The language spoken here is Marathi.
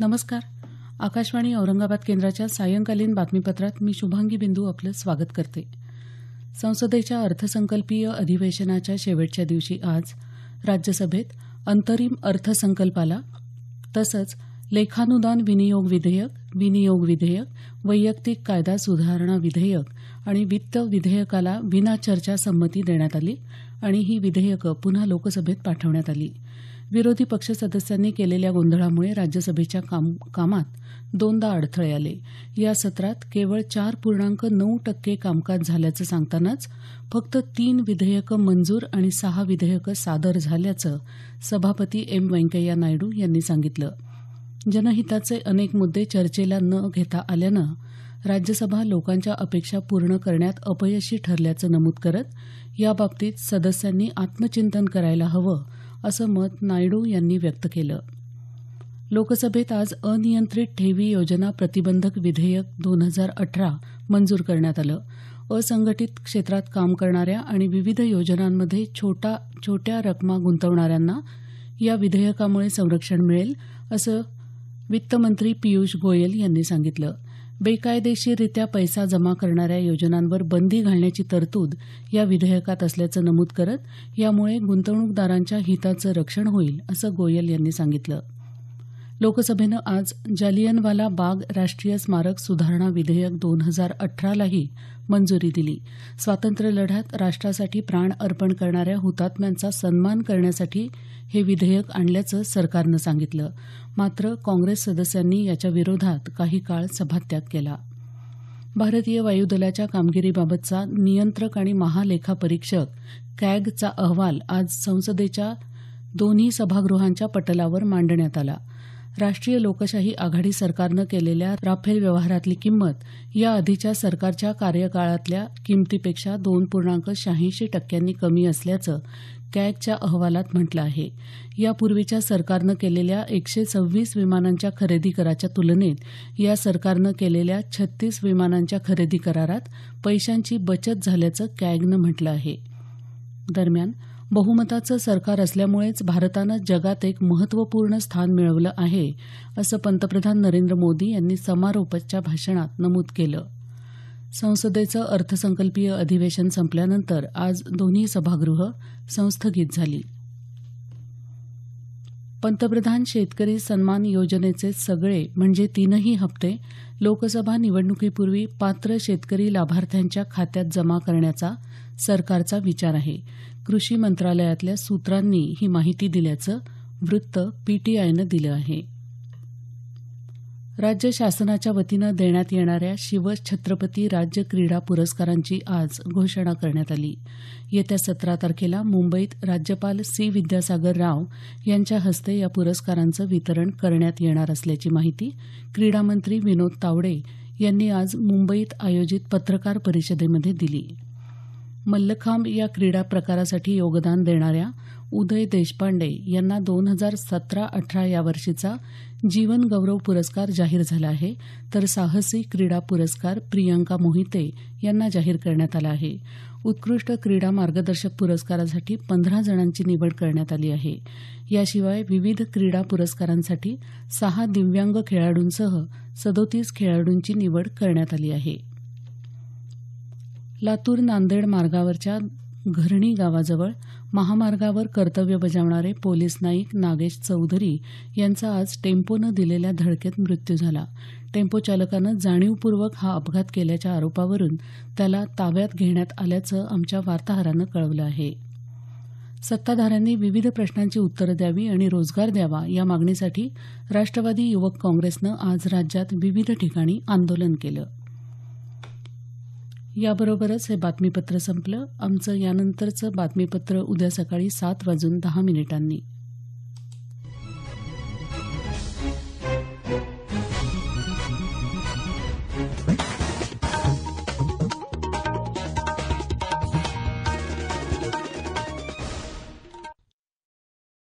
नमस्कार आकाशवाणी औरंगाबाद केंद्राच्या सायंकालीन बातमीपत्रात मी शुभांगी बिंदू आपलं स्वागत करते संसदेच्या अर्थसंकल्पीय अधिवेशनाच्या शेवटच्या दिवशी आज राज्यसभेत अंतरिम अर्थसंकल्पाला तसंच लेखानुदान विनियोग विधेयक विनियोग विधेयक वैयक्तिक कायदा सुधारणा विधेयक आणि वित्त विधेयकाला विनाचर्चा संमती देण्यात आली आणि ही विधेयकं पुन्हा लोकसभेत पाठवण्यात आली विरोधी पक्ष सदस्यांनी केलेल्या गोंधळामुळे राज्यसभेच्या कामात दोनदा अडथळे आले या सत्रात केवळ चार पूर्णांक नऊ टक्के कामकाज झाल्याचं सांगतानाच फक्त तीन विधेयकं मंजूर आणि सहा विधेयकं सादर झाल्याचं सभापती एम व्यंकय्या नायडू यांनी सांगितलं जनहिताचे अनेक मुद्दे चर्चेला न घेता आल्यानं राज्यसभा लोकांच्या अपेक्षा पूर्ण करण्यात अपयशी ठरल्याचं नमूद करत याबाबतीत सदस्यांनी आत्मचिंतन करायला हवं असं मत नायडू यांनी व्यक्त केलं लोकसभेत आज अनियंत्रित ठेवी योजना प्रतिबंधक विधेयक दोन हजार अठरा मंजूर करण्यात आलं असंघटित क्षेत्रात काम करणाऱ्या आणि विविध योजनांमध्ये छोट्या रकमा गुंतवणाऱ्यांना या विधेयकामुळे संरक्षण मिळेल असं वित्तमंत्री पियुष गोयल यांनी सांगितलं बेकायदेशीररित्या पैसा जमा करणाऱ्या योजनांवर बंदी घालण्याची तरतूद या विधेयकात असल्याचं नमूद करत यामुळे गुंतवणूकदारांच्या हिताचं रक्षण होईल असं गोयल यांनी सांगितलं लोकसभेनं आज जालियनवाला बाग राष्ट्रीय स्मारक सुधारणा विधेयक दोन हजार अठरालाही मंजुरी दिली स्वातंत्र्यलढ्यात राष्ट्रासाठी प्राण अर्पण करणाऱ्या हुतात्म्यांचा सन्मान करण्यासाठी हे विधेयक आणल्याचं सरकारनं सांगितलं मात्र काँग्रेस सदस्यांनी याच्या विरोधात काही काळ सभात्याग केला भारतीय वायुदलाच्या कामगिरीबाबतचा नियंत्रक आणि महालेखापरीक्षक कॅगचा अहवाल आज संसदेच्या दोन्ही सभागृहांच्या पटलावर मांडण्यात आला राष्ट्रीय लोकशाही आघाडी सरकारनं केलेल्या राफेल व्यवहारातली किंमत या आधीच्या सरकारच्या कार्यकाळातल्या किमतीपेक्षा दोन पूर्णांक शहाऐंशी टक्क्यांनी कमी असल्याचं कॅगच्या अहवालात म्हटलं आहे यापूर्वीच्या सरकारनं केलेल्या एकशे सव्वीस विमानांच्या खरेदी कराच्या तुलनेत या सरकारनं केलेल्या छत्तीस विमानांच्या खरेदी करारात पैशांची बचत झाल्याचं कॅगनं म्हटलं आहे दरम्यान बहुमताचं सरकार असल्यामुळेच भारतानं जगात एक महत्त्वपूर्ण स्थान मिळवलं आहे असं पंतप्रधान नरेंद्र मोदी यांनी समारोपाच्या भाषणात नमूद केलं संसदेचं अर्थसंकल्पीय अधिवेशन संपल्यानंतर आज दोन्ही सभागृह संस्थगित झाली पंतप्रधान शेतकरी सन्मान योजनेचे सगळे म्हणजे तीनही हप्ते लोकसभा निवडणुकीपूर्वी पात्र शेतकरी लाभार्थ्यांच्या खात्यात जमा करण्याचा सरकारचा विचार आहे कृषी मंत्रालयातल्या सूत्रांनी ही माहिती दिल्याचं वृत्त पीटीआयनं दिलं आहे राज्य शासनाच्या वतीनं देण्यात येणाऱ्या शिवछत्रपती राज्य क्रीडा पुरस्कारांची आज घोषणा करण्यात आली येत्या सतरा तारखेला मुंबईत राज्यपाल सी विद्यासागर राव यांच्या हस्ते या पुरस्कारांचं वितरण करण्यात येणार असल्याची माहिती क्रीडा मंत्री विनोद तावडे यांनी आज मुंबईत आयोजित पत्रकार परिषदेमध्ये दिली मल्लखांब या क्रीडा प्रकारासाठी योगदान देणाऱ्या उदय देशपांडे यांना दोन हजार सतरा अठरा या वर्षीचा जीवनगौरव पुरस्कार जाहीर झाला आहे तर साहसी क्रीडा पुरस्कार प्रियंका मोहिते यांना जाहीर करण्यात आला आहे उत्कृष्ट क्रीडा मार्गदर्शक पुरस्कारासाठी पंधरा जणांची निवड करण्यात आली आहे याशिवाय विविध क्रीडा पुरस्कारांसाठी सहा दिव्यांग खेळाडूंसह सदोतीस खेळाडूंची निवड करण्यात आली आहे लातूर नांदेड मार्गावरच्या घरणी गावाजवळ महामार्गावर कर्तव्य बजावणारे पोलीस नाईक नागेश चौधरी यांचा आज टेम्पोनं दिलेल्या धडकेत मृत्यू झाला टेम्पो चालकानं जाणीवपूर्वक हा अपघात केल्याच्या आरोपावरून त्याला ताब्यात घेण्यात आल्याचं आमच्या वार्ताहरानं कळवलं आहे सत्ताधाऱ्यांनी विविध प्रश्नांची उत्तरं द्यावी आणि रोजगार द्यावा या मागणीसाठी राष्ट्रवादी युवक काँग्रेसनं आज राज्यात विविध ठिकाणी आंदोलन केलं याबरोबरच हे बातमीपत्र संपलं आमचं यानंतरचं बातमीपत्र उद्या सकाळी सात वाजून दहा मिनिटांनी